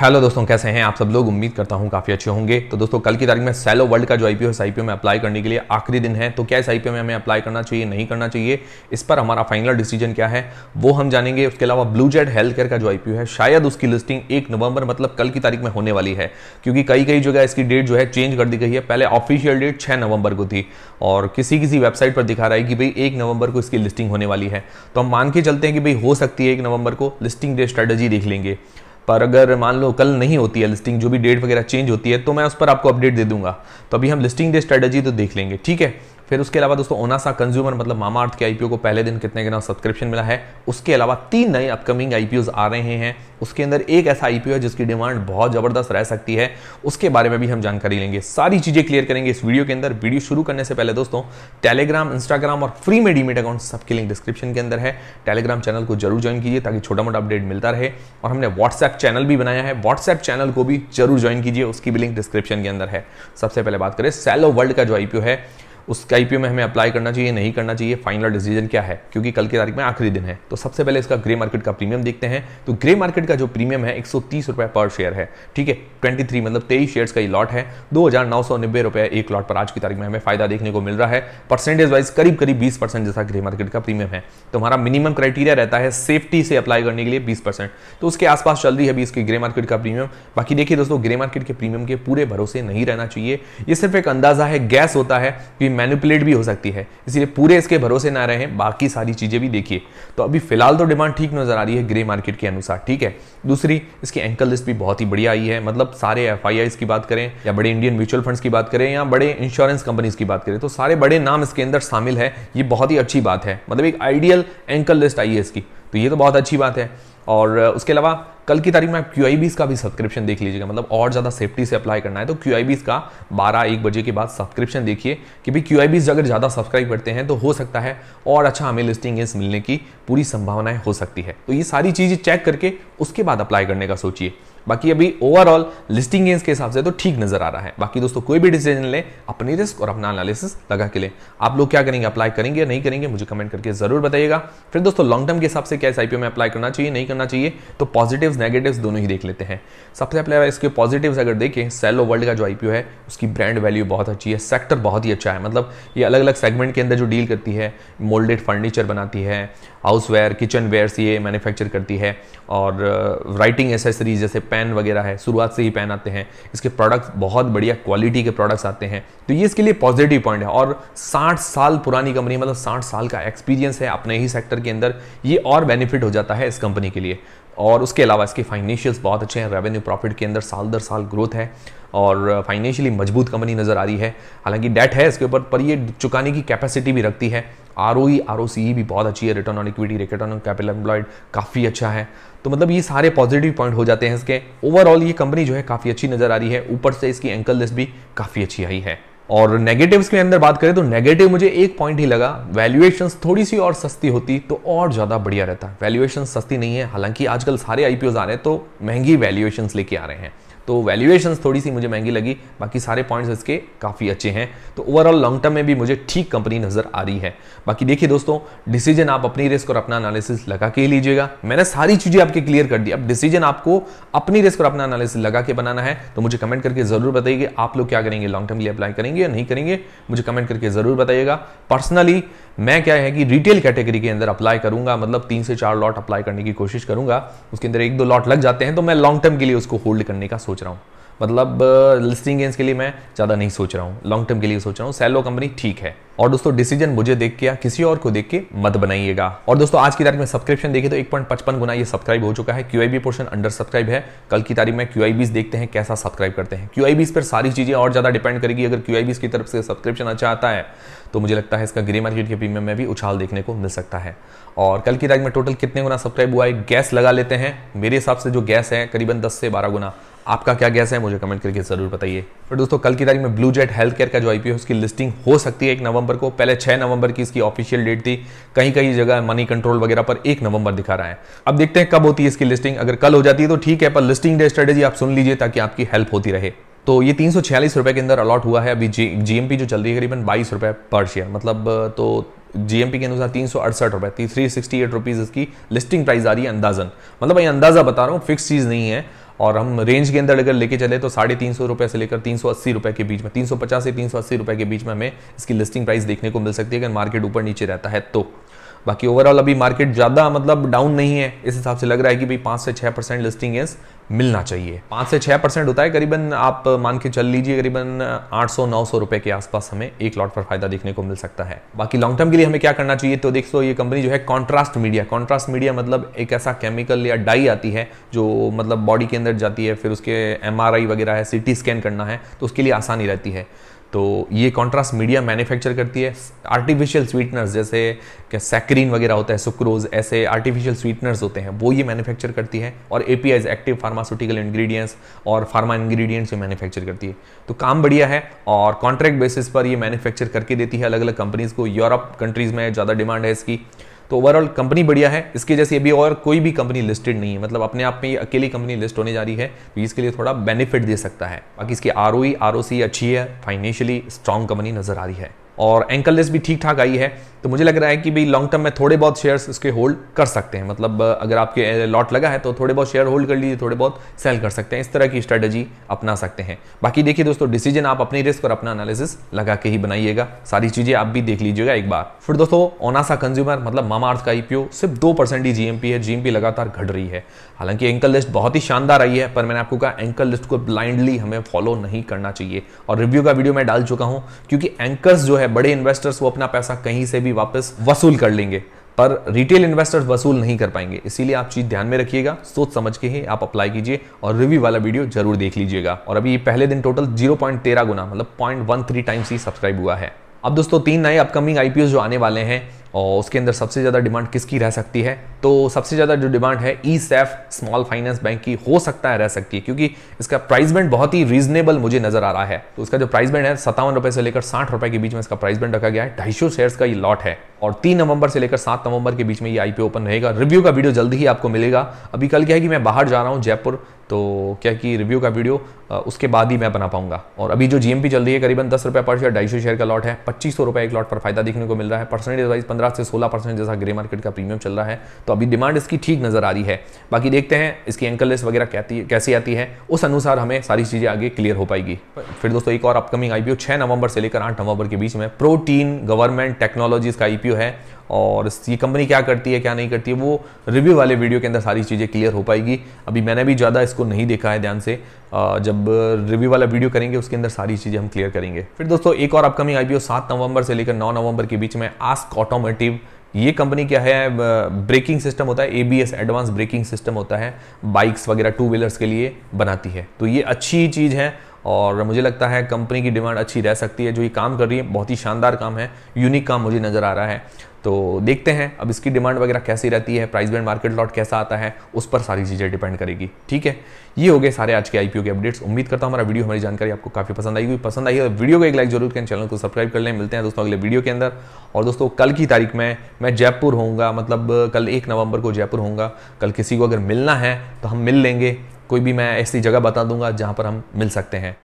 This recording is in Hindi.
हेलो दोस्तों कैसे हैं आप सब लोग उम्मीद करता हूं काफ़ी अच्छे होंगे तो दोस्तों कल की तारीख में सैलो वर्ल्ड का जो आईपीओ है आईपीओ में अप्लाई करने के लिए आखिरी दिन है तो क्या इस आईपीओ में हमें अप्लाई करना चाहिए नहीं करना चाहिए इस पर हमारा फाइनल डिसीजन क्या है वो हम जानेंगे उसके अलावा ब्लू जेड हेल्थ केयर का जो आईपीओ है शायद उसकी लिस्टिंग एक नवंबर मतलब कल की तारीख में होने वाली है क्योंकि कई कई जगह इसकी डेट जो है चेंज कर दी गई है पहले ऑफिशियल डेट छः नवंबर को थी और किसी किसी वेबसाइट पर दिखा रहा है कि भाई एक नवंबर को इसकी लिस्टिंग होने वाली है तो हम मान के चलते हैं कि भाई हो सकती है एक नवंबर को लिस्टिंग डे स्ट्रेटजी देख लेंगे पर अगर मान लो कल नहीं होती है लिस्टिंग जो भी डेट वगैरह चेंज होती है तो मैं उस पर आपको अपडेट दे दूंगा तो अभी हम लिस्टिंग डे स्ट्रेटजी तो देख लेंगे ठीक है फिर उसके अलावा दोस्तों ओनासा कंज्यूमर मतलब अर्थ के आईपीओ को पहले दिन कितने गिना सब्सक्रिप्शन मिला है उसके अलावा तीन नए अपकमिंग आईपीओ आ रहे हैं उसके अंदर एक ऐसा आईपीओ है जिसकी डिमांड बहुत ज़बरदस्त रह सकती है उसके बारे में भी हम जानकारी लेंगे सारी चीज़ें क्लियर करेंगे इस वीडियो के अंदर वीडियो शुरू करने से पहले दोस्तों टेलीग्राम इंस्टाग्राम और फ्री में डीमेट अकाउंट सबके लिंक डिस्क्रिप्शन के अंदर है टेलीग्राम चैनल को जरूर ज्वाइन कीजिए ताकि छोटा मोटा अपडेट मिलता रहे और हमने व्हाट्सएप चैनल भी बनाया है व्हाट्सएप चैनल को भी जरूर ज्वाइन कीजिए उसकी भी लिंक डिस्क्रिप्शन के अंदर है सबसे पहले बात करें सेलो वर्ल्ड का जो आईपीओ है उस आई में हमें अप्लाई करना चाहिए नहीं करना चाहिए फाइनल डिसीजन क्या है क्योंकि कल की तारीख में आखिरी दिन है तो सबसे पहले इसका ग्रे मार्केट का प्रीमियम देखते हैं तो ग्रे मार्केट का जो प्रीमियम है एक रुपए पर शेयर है ठीक है 23 मतलब 23 शेयर्स का ये लॉट है दो रुपए एक लॉट पर आज की तारीख में हमें फायदा देखने को मिल रहा है परसेंटेज वाइज करीब करीब बीस परसेंट जैसा ग्रे मार्केट का प्रीमियम है तो हमारा मिनिमम क्राइटेरिया रहता है सेफ्टी से अप्लाई करने के लिए बीस परसेंट तो उसके आसपास चल रही है अभी इसकी ग्रे मार्केट का प्रीमियम बाकी देखिए दोस्तों ग्रे मार्केट के प्रीमियम के पूरे भरोसे नहीं रहना चाहिए ये सिर्फ एक अंदाजा है गैस होता है कि मैनिपुलेट भी हो सकती है इसीलिए पूरे इसके भरोसे ना रहें बाकी सारी चीज़ें भी देखिए तो अभी फिलहाल तो डिमांड ठीक नज़र आ रही है ग्रे मार्केट के अनुसार ठीक है दूसरी इसकी एंकल लिस्ट भी बहुत ही बढ़िया आई है मतलब सारे एफ की बात करें या बड़े इंडियन म्यूचुअल फंड्स की बात करें या बड़े इंश्योरेंस कंपनीज की बात करें तो सारे बड़े नाम इसके अंदर शामिल है ये बहुत ही अच्छी बात है मतलब एक आइडियल एंकल लिस्ट आई है इसकी तो ये तो बहुत अच्छी बात है और उसके अलावा कल की तारीख में आप क्यू का भी सब्सक्रिप्शन देख लीजिएगा मतलब और ज़्यादा सेफ्टी से अप्लाई करना है तो क्यू आई का बारह एक बजे के बाद सब्सक्रिप्शन देखिए कि भाई क्यू आई अगर ज़्यादा सब्सक्राइब करते हैं तो हो सकता है और अच्छा हमें लिस्टिंग मिलने की पूरी संभावनाएं हो सकती है तो ये सारी चीज़ें चेक करके उसके बाद अप्लाई करने का सोचिए बाकी अभी ओवरऑल लिस्टिंग गेंस के हिसाब से तो ठीक नजर आ रहा है बाकी दोस्तों कोई भी डिसीजन ले अपनी रिस्क और अपना एनालिसिस लगा के लिए आप लोग क्या करेंगे अप्लाई करेंगे या नहीं करेंगे मुझे कमेंट करके जरूर बताइएगा फिर दोस्तों लॉन्ग टर्म के हिसाब से क्या इस आईपीओ में अप्लाई करना चाहिए नहीं करना चाहिए तो पॉजिटिव नेगेटिव दोनों ही देख लेते हैं सबसे पहले इसके पॉजिटिव अगर देखें सेलो वर्ल्ड का जो आईपीओ है उसकी ब्रांड वैल्यू बहुत अच्छी है सेक्टर बहुत ही अच्छा है मतलब ये अलग अलग सेगमेंट के अंदर जो डील करती है मोल्डेड फर्नीचर बनाती है हाउसवेयर किचन वेयर्स ये मैन्युफैक्चर करती है और राइटिंग uh, एसेसरीज जैसे पेन पैन वगैरह है शुरुआत से ही पैन आते हैं इसके प्रोडक्ट्स बहुत बढ़िया क्वालिटी के प्रोडक्ट्स आते हैं तो ये इसके लिए पॉजिटिव पॉइंट है और 60 साल पुरानी कंपनी मतलब 60 साल का एक्सपीरियंस है अपने ही सेक्टर के अंदर ये और बेनिफिट हो जाता है इस कंपनी के लिए और उसके अलावा इसके फाइनेंशियल्स बहुत अच्छे हैं रेवेन्यू प्रॉफिट के अंदर साल दर साल ग्रोथ है और फाइनेंशियली मजबूत कंपनी नज़र आ रही है हालांकि डेट है इसके ऊपर पर ये चुकाने की कैपेसिटी भी रखती है R O E R O सी भी बहुत अच्छी है return on equity return on capital employed काफ़ी अच्छा है तो मतलब ये सारे पॉजिटिव पॉइंट हो जाते हैं इसके ओवरऑल ये कंपनी जो है काफ़ी अच्छी नज़र आ रही है ऊपर से इसकी एंकल लिस्ट भी काफ़ी अच्छी आई है और नेगेटिव्स के अंदर बात करें तो नेगेटिव मुझे एक पॉइंट ही लगा वैल्यूएशन थोड़ी सी और सस्ती होती तो और ज़्यादा बढ़िया रहता वैल्यूएशन सस्ती नहीं है हालांकि आजकल सारे आईपीओ आ रहे हैं तो महंगी वैल्यूएशन लेके आ रहे हैं तो वैल्यूएशन थोड़ी सी मुझे महंगी लगी बाकी सारे पॉइंट्स इसके काफ़ी अच्छे हैं तो ओवरऑल लॉन्ग टर्म में भी मुझे ठीक कंपनी नज़र आ रही है बाकी देखिए दोस्तों डिसीजन आप अपनी रिस्क और अपना एनालिसिस लगा के लीजिएगा मैंने सारी चीज़ें आपकी क्लियर कर दी अब डिसीजन आपको अपनी रिस्क और अपना एनालिसिस लगा के बनाना है तो मुझे कमेंट करके ज़रूर बताइए आप लोग क्या करेंगे लॉन्ग टर्म लिए अप्लाई करेंगे या नहीं करेंगे मुझे कमेंट करके ज़रूर बताइएगा पर्सनली मैं क्या है कि रिटेल कैटेगरी के अंदर अप्लाई करूंगा मतलब तीन से चार लॉट अप्लाई करने की कोशिश करूंगा उसके अंदर एक दो लॉट लग जाते हैं तो मैं लॉन्ग टर्म के लिए उसको होल्ड करने का सोच रहा हूं मतलब लिस्टिंग गेंस के लिए मैं ज़्यादा नहीं सोच रहा हूँ लॉन्ग टर्म के लिए सोच रहा हूँ सैलो कंपनी ठीक है और दोस्तों डिसीजन मुझे देख के या किसी और को देख के मत बनाइएगा और दोस्तों आज की तारीख में सब्सक्रिप्शन देखिए तो एक पॉइंट पचपन गुना ये सब्सक्राइब हो चुका है क्यूआईबी पोर्शन अंडर सब्सक्राइब है कल की तारीख में क्यूआईबीज देखते हैं कैसा सब्सक्राइब करते हैं बीस पर सारी चीजें और ज्यादा डिपेंड करेगी अगर बीस की तरफ से सब्सक्रिप्शन अच्छा आता है तो मुझे लगता है इसका ग्रे मार्केट के प्रीमियम में भी उछाल देखने को मिल सकता है और कल की तारीख में टोटल कितने गुना सब्सक्राइब हुआ है गैस लगा लेते हैं मेरे हिसाब से जो गैस है करीबन दस से बारह गुना आपका क्या गैस है मुझे कमेंट करके ज़रूर बताइए फिर दोस्तों कल की तारीख में ब्लू जेट हेल्थ केयर का जो आईपीओ है उसकी लिस्टिंग हो सकती है एक नवंबर को पहले छह नवंबर की इसकी ऑफिशियल डेट थी कहीं कहीं जगह मनी कंट्रोल वगैरह पर एक नवंबर दिखा रहा है अब देखते हैं कब होती है इसकी लिस्टिंग अगर कल हो जाती है तो ठीक है पर लिस्टिंग डे स्ट्रेटेजी आप सुन लीजिए ताकि आपकी हेल्प होती रहे तो ये तीन रुपए के अंदर अलॉट हुआ है अभी जीएमपी जो चल रही है करीबन बाईस रुपए पर शेयर मतलब तो जीएमपी के अनुसार तीन सौ अड़सठ रुपए थ्री सिक्सटी एट रुपीज़ इसकी लिस्टिंग प्राइस आ रही है अंदाजन मतलब मैं अंदाजा बता रहा हूँ फिक्स चीज़ नहीं है और हम रेंज के अंदर अगर लेके चले तो साढ़े तीन सौ रुपये से लेकर तीन सौ अस्सी रुपये के बीच में तीन सौ पचास से तीन सौ अस्सी रुपये के बीच में हमें इसकी लिस्टिंग प्राइस देखने को मिल सकती है अगर मार्केट ऊपर नीचे रहता है तो बाकी ओवरऑल अभी मार्केट ज़्यादा मतलब डाउन नहीं है इस हिसाब से लग रहा है कि भाई पांच से छह परसेंट लिस्टिंग एस मिलना चाहिए पांच से छह परसेंट होता है करीबन आप मान के चल लीजिए करीबन 800 सौ रुपए के आसपास हमें एक लॉट पर फायदा देखने को मिल सकता है बाकी लॉन्ग टर्म के लिए हमें क्या करना चाहिए तो देख सो ये कंपनी जो है कॉन्ट्रास्ट मीडिया कॉन्ट्रास्ट मीडिया मतलब एक ऐसा केमिकल या डाई आती है जो मतलब बॉडी के अंदर जाती है फिर उसके एम वगैरह है सी स्कैन करना है तो उसके लिए आसानी रहती है तो ये कॉन्ट्रास्ट मीडिया मैन्युफैक्चर करती है आर्टिफिशियल स्वीटनर्स जैसे क्या सैक्रीन वगैरह होता है सुक्रोज ऐसे आर्टिफिशियल स्वीटनर्स होते हैं वो ये मैन्युफैक्चर करती है और A P active pharmaceutical ingredients और फार्मा इंग्रेडिएंट्स ये मैन्युफैक्चर करती है तो काम बढ़िया है और कॉन्ट्रैक्ट बेसिस पर ये मैन्युफैक्चर करके देती है अलग अलग कंपनीज़ को यूरोप कंट्रीज़ में ज़्यादा डिमांड है इसकी तो ओवरऑल कंपनी बढ़िया है इसकी जैसे अभी और कोई भी कंपनी लिस्टेड नहीं है मतलब अपने आप में अकेली कंपनी लिस्ट होने जा रही है तो इसके लिए थोड़ा बेनिफिट दे सकता है बाकी इसकी आर ओ अच्छी है फाइनेंशियली स्ट्रांग कंपनी नजर आ रही है और एंकल भी ठीक ठाक आई है तो मुझे लग रहा है कि भाई लॉन्ग टर्म में थोड़े बहुत शेयर्स इसके होल्ड कर सकते हैं मतलब अगर आपके लॉट लगा है तो थोड़े बहुत शेयर होल्ड कर लीजिए थोड़े बहुत सेल कर सकते हैं इस तरह की स्ट्रेटजी अपना सकते हैं बाकी देखिए दोस्तों डिसीजन आप अपनी रिस्क और अपना एनालिसिस लगा के ही बनाइएगा सारी चीज़ें आप भी देख लीजिएगा एक बार फिर दोस्तों ओनासा कंज्यूमर मतलब मामा अर्थ का आईपीओ e सिर्फ दो ही जीएमपी है जीएमपी लगातार घट रही है हालांकि एंकल लिस्ट बहुत ही शानदार आई है पर मैंने आपको कहा एंकल लिस्ट को ब्लाइंडली हमें फॉलो नहीं करना चाहिए और रिव्यू का वीडियो मैं डाल चुका हूं क्योंकि एंकर्स जो है बड़े इन्वेस्टर्स वो अपना पैसा कहीं से भी वापस वसूल कर लेंगे पर रिटेल इन्वेस्टर्स वसूल नहीं कर पाएंगे इसीलिए आप चीज़ ध्यान में रखिएगा सोच समझ के ही आप अप्लाई कीजिए और रिव्यू वाला वीडियो जरूर देख लीजिएगा और अभी पहले दिन टोटल तेरह गुना मतलब पॉइंट टाइम्स ही सब्सक्राइब हुआ है अब दोस्तों तीन नए अपकमिंग आई जो आने वाले हैं और उसके अंदर सबसे ज़्यादा डिमांड किसकी रह सकती है तो सबसे ज़्यादा जो डिमांड है ESAF small finance bank की हो सकता है रह सकती है क्योंकि इसका प्राइस बैंड बहुत ही रीजनेबल मुझे नज़र आ रहा है तो इसका जो प्राइस बैंड है सत्तावन रुपये से लेकर साठ रुपये के बीच में इसका प्राइस बैंड रखा गया है ढाई शेयर्स का ये लॉट है और तीन नवंबर से लेकर सात नवंबर के बीच में ये आईपीओ ओपन रहेगा रिव्यू का वीडियो जल्दी ही आपको मिलेगा अभी कल क्या है कि मैं बाहर जा रहा हूँ जयपुर तो क्या कि रिव्यू का वीडियो उसके बाद ही मैं बना पाऊंगा और अभी जो जीएमपी चल रही है करीबन दस रुपये पर शेयर ढाई सौ शेयर का लॉट है पच्चीस सौ रुपये एक लॉट पर फायदा देखने को मिल रहा है परसेंटेज वाइज पंद्रह से सोलह परसेंट जैसा ग्रे मार्केट का प्रीमियम चल रहा है तो अभी डिमांड इसकी ठीक नज़र आ रही है बाकी देखते हैं इसकी एंकल लिस्ट वगैरह कहती कैसी आती है उस अनुसार हमें सारी चीज़ें आगे क्लियर हो पाएगी फिर दोस्तों एक और अपकमिंग आई पी नवंबर से लेकर आठ नवंबर के बीच में प्रोटीन गवर्नमेंट टेक्नोलॉजीज का आई है और ये कंपनी क्या करती है क्या नहीं करती है वो रिव्यू वाले वीडियो के अंदर सारी चीज़ें क्लियर हो पाएगी अभी मैंने भी ज़्यादा इसको नहीं देखा है ध्यान से जब रिव्यू वाला वीडियो करेंगे उसके अंदर सारी चीज़ें हम क्लियर करेंगे फिर दोस्तों एक और अपकमिंग ओ सात नवंबर से लेकर नौ नवंबर के बीच में आस्क ऑटोमेटिव ये कंपनी क्या है ब्रेकिंग सिस्टम होता है एबीएस एडवांस ब्रेकिंग सिस्टम होता है बाइक्स वगैरह टू व्हीलर्स के लिए बनाती है तो ये अच्छी चीज़ है और मुझे लगता है कंपनी की डिमांड अच्छी रह सकती है जो ये काम कर रही है बहुत ही शानदार काम है यूनिक काम मुझे नज़र आ रहा है तो देखते हैं अब इसकी डिमांड वगैरह कैसी रहती है प्राइस बैंड मार्केट लॉट कैसा आता है उस पर सारी चीज़ें डिपेंड करेगी ठीक है ये हो गए सारे आज के आईपीओ के अपडेट्स उम्मीद करता हूँ हमारा वीडियो हमारी जानकारी आपको काफ़ी पसंद आई हुई पसंद आई है वीडियो को एक लाइक जरूर करें चैनल को सब्सक्राइब कर लें मिलते हैं दोस्तों अगले वीडियो के अंदर और दोस्तों कल की तारीख में मैं जयपुर होऊंगा मतलब कल एक नवंबर को जयपुर होऊंगा कल किसी को अगर मिलना है तो हम मिल लेंगे कोई भी मैं ऐसी जगह बता दूंगा जहाँ पर हम मिल सकते हैं